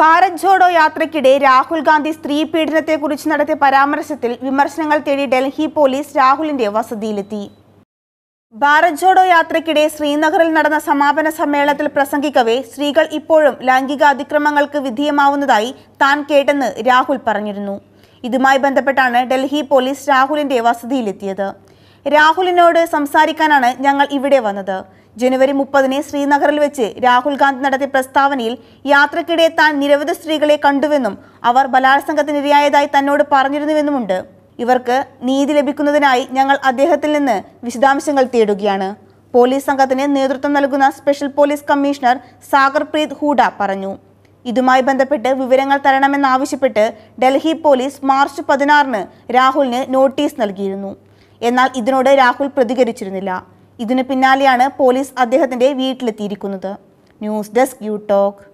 ഭാരത് ജോഡോ യാത്രയ്ക്കിടെ രാഹുൽ ഗാന്ധി സ്ത്രീ പീഡനത്തെക്കുറിച്ച് നടത്തിയ പരാമർശത്തിൽ വിമർശനങ്ങൾ തേടി ഡൽഹി പോലീസ് രാഹുലിന്റെ വസതിയിലെത്തി ഭാരത് ജോഡോ യാത്രയ്ക്കിടെ ശ്രീനഗറിൽ നടന്ന സമാപന സമ്മേളനത്തിൽ പ്രസംഗിക്കവേ സ്ത്രീകൾ ഇപ്പോഴും ലൈംഗിക അതിക്രമങ്ങൾക്ക് വിധേയമാവുന്നതായി താൻ കേട്ടെന്ന് രാഹുൽ പറഞ്ഞിരുന്നു ഇതുമായി ബന്ധപ്പെട്ടാണ് ഡൽഹി പോലീസ് രാഹുലിന്റെ വസതിയിലെത്തിയത് രാഹുലിനോട് സംസാരിക്കാനാണ് ഞങ്ങൾ ഇവിടെ വന്നത് ജനുവരി മുപ്പതിന് ശ്രീനഗറിൽ വെച്ച് രാഹുൽ ഗാന്ധി നടത്തിയ പ്രസ്താവനയിൽ യാത്രക്കിടെ താൻ നിരവധി സ്ത്രീകളെ കണ്ടുവെന്നും അവർ ബലാത്സംഗത്തിനിരയായതായി തന്നോട് പറഞ്ഞിരുന്നുവെന്നുമുണ്ട് ഇവർക്ക് നീതി ലഭിക്കുന്നതിനായി ഞങ്ങൾ അദ്ദേഹത്തിൽ നിന്ന് വിശദാംശങ്ങൾ തേടുകയാണ് പോലീസ് സംഘത്തിന് നേതൃത്വം നൽകുന്ന special police commissioner Sagarpreet Hooda പറഞ്ഞു ഇതുമായി ബന്ധപ്പെട്ട് വിവരങ്ങൾ തരണമെന്നാവശ്യപ്പെട്ട് ഡൽഹി പോലീസ് മാർച്ച് പതിനാറിന് രാഹുലിന് നോട്ടീസ് നൽകിയിരുന്നു എന്നാൽ ഇതിനോട് രാഹുൽ പ്രതികരിച്ചിരുന്നില്ല ഇതിനു പിന്നാലെയാണ് പോലീസ് അദ്ദേഹത്തിന്റെ വീട്ടിലെത്തിയിരിക്കുന്നത് ന്യൂസ് ഡെസ്ക് യു ടോക്ക്